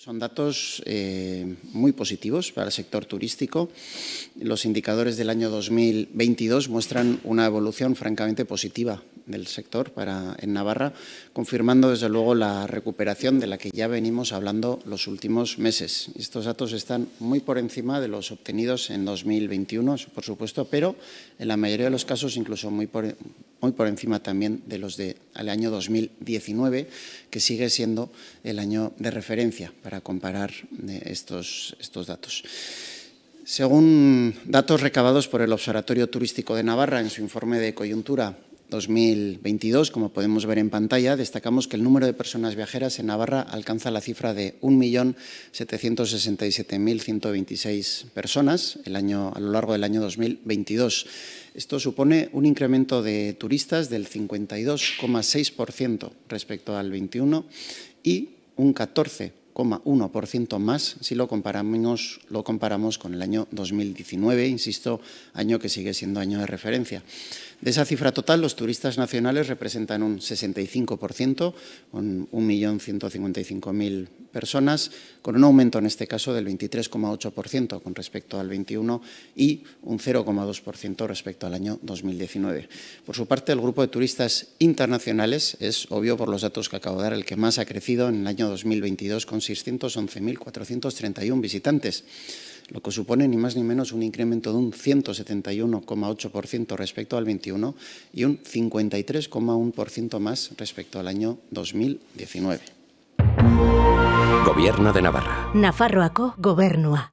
Son datos eh, muy positivos para el sector turístico. Los indicadores del año 2022 muestran una evolución francamente positiva del sector para, en Navarra, confirmando desde luego la recuperación de la que ya venimos hablando los últimos meses. Estos datos están muy por encima de los obtenidos en 2021, por supuesto, pero en la mayoría de los casos incluso muy por, hoy por encima también de los del al año 2019, que sigue siendo el año de referencia para comparar eh, estos, estos datos. Según datos recabados por el Observatorio Turístico de Navarra en su informe de coyuntura 2022, como podemos ver en pantalla, destacamos que el número de personas viajeras en Navarra alcanza la cifra de 1.767.126 personas el año, a lo largo del año 2022. Esto supone un incremento de turistas del 52,6% respecto al 21 y un 14,1% más si lo comparamos, lo comparamos con el año 2019, insisto, año que sigue siendo año de referencia. De esa cifra total, los turistas nacionales representan un 65%, con 1.155.000 personas, con un aumento en este caso del 23,8% con respecto al 21 y un 0,2% respecto al año 2019. Por su parte, el grupo de turistas internacionales es, obvio por los datos que acabo de dar, el que más ha crecido en el año 2022 con 611.431 visitantes lo que supone ni más ni menos un incremento de un 171,8% respecto al 21 2021 y un 53,1% más respecto al año 2019. Gobierno de Navarra. Nafarroaco Gobernua.